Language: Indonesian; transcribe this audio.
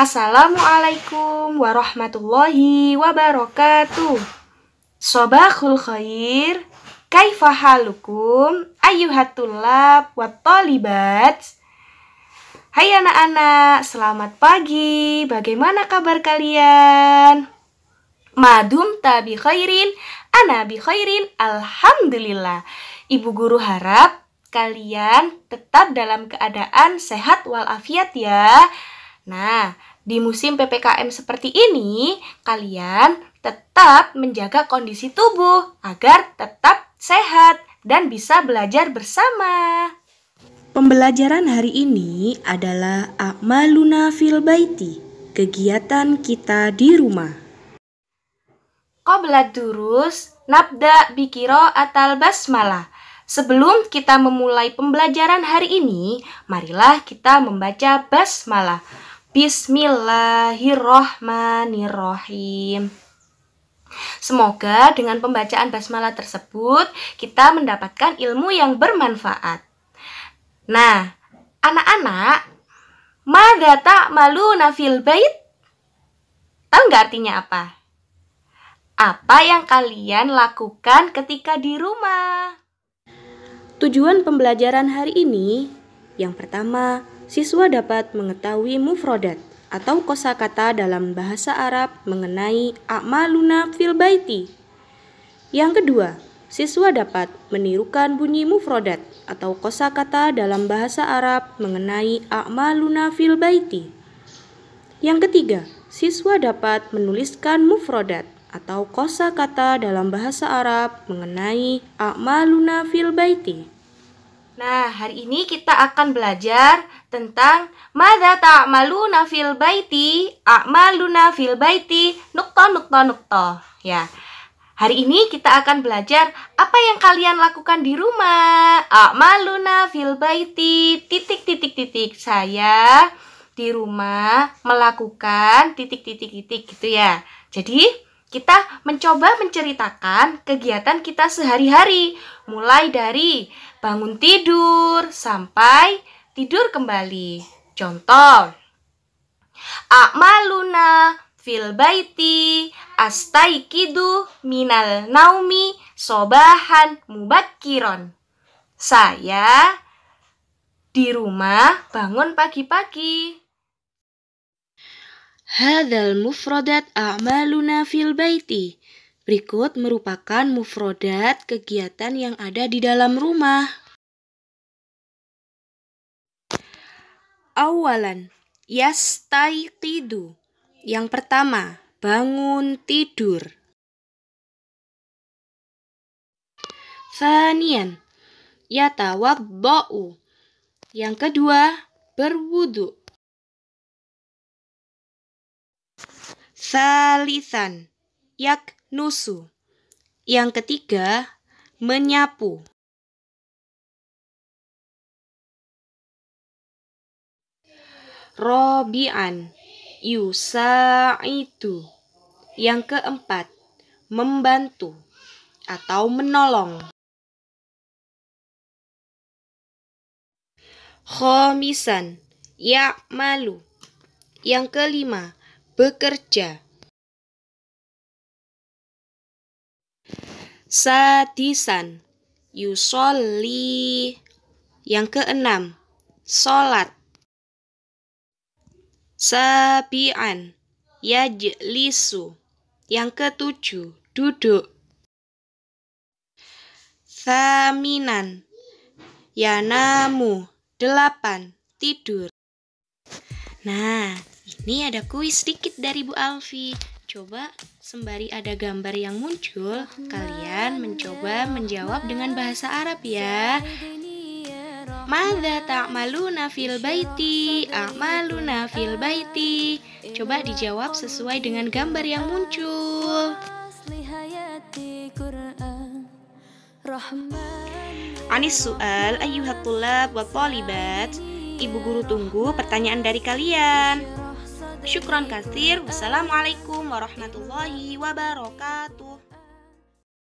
Assalamualaikum warahmatullahi wabarakatuh. Sobahul khair, kaifahalukum, ayuhatulab, watolibat. Hai anak-anak, selamat pagi. Bagaimana kabar kalian? Madum tabi khairin, ana bi khairin, alhamdulillah. Ibu guru harap kalian tetap dalam keadaan sehat walafiat ya. Nah, di musim PPKM seperti ini, kalian tetap menjaga kondisi tubuh agar tetap sehat dan bisa belajar bersama. Pembelajaran hari ini adalah Akmaluna Filbaiti, kegiatan kita di rumah. Qoblat durus, nabda bikiro atal basmalah. Sebelum kita memulai pembelajaran hari ini, marilah kita membaca basmalah. Bismillahirrohmanirrohim. Semoga dengan pembacaan basmalah tersebut kita mendapatkan ilmu yang bermanfaat. Nah, anak-anak, mada tak malu nafil bait? Tahu nggak artinya apa? Apa yang kalian lakukan ketika di rumah? Tujuan pembelajaran hari ini, yang pertama, siswa dapat mengetahui mufrodat atau kosakata dalam bahasa Arab mengenai akmaluna fil baiti. Yang kedua, siswa dapat menirukan bunyi mufrodat atau kosakata dalam bahasa Arab mengenai akmaluna fil baiti. Yang ketiga, siswa dapat menuliskan mufrodat atau kosakata dalam bahasa Arab mengenai akmaluna fil baiti. Nah, hari ini kita akan belajar tentang Mada tak malu nafil baiti, ak malu nafil baiti, nukto nukto nukto. Ya, hari ini kita akan belajar apa yang kalian lakukan di rumah. A'maluna fil baiti, titik titik titik. Saya di rumah melakukan titik titik titik gitu ya. Jadi, kita mencoba menceritakan kegiatan kita sehari-hari, mulai dari bangun tidur sampai tidur kembali. Contoh, Akmaluna fil baiti astaikidu minal naumi sobahan mubakiron. Saya di rumah bangun pagi-pagi. Hadal mufrodat a'maluna fil baiti. Berikut merupakan mufrodat kegiatan yang ada di dalam rumah. Awalan, yastaiqidu. Yang pertama, bangun tidur. Fanian, yatawabba'u. Yang kedua, berwudu. Salisan yak nusu. Yang ketiga, menyapu. Robian, yusa itu, Yang keempat, membantu atau menolong. Khomisan, yak malu. Yang kelima, bekerja. Sadisan, yusoli. Yang keenam, solat. Sabian, yajlisu. Yang ketujuh, duduk. Thaminan, yanamu. Delapan, tidur. Nah, ini ada kuis sedikit dari Bu Alfi. Coba sembari ada gambar yang muncul, kalian mencoba menjawab dengan bahasa Arab ya. Mada tak malu fil baiti, malu fil baiti. Coba dijawab sesuai dengan gambar yang muncul. Anis soal ayuhatulab wa talibat. Ibu guru tunggu pertanyaan dari kalian. Syukron kasir. Wassalamualaikum warahmatullahi wabarakatuh.